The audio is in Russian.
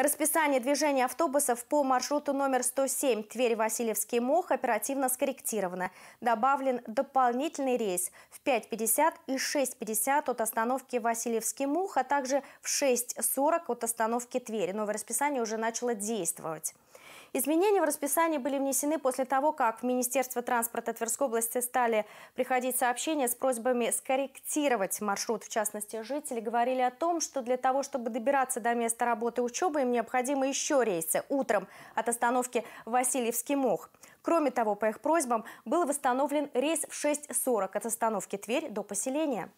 Расписание движения автобусов по маршруту номер 107 Тверь-Васильевский мох оперативно скорректировано. Добавлен дополнительный рейс в 5.50 и 6.50 от остановки Васильевский мох, а также в 6.40 от остановки Тверь. Новое расписание уже начало действовать. Изменения в расписании были внесены после того, как в Министерство транспорта Тверской области стали приходить сообщения с просьбами скорректировать маршрут. В частности, жители говорили о том, что для того, чтобы добираться до места работы и учебы, им необходимы еще рейсы утром от остановки Васильевский мох. Кроме того, по их просьбам был восстановлен рейс в 6.40 от остановки Тверь до поселения.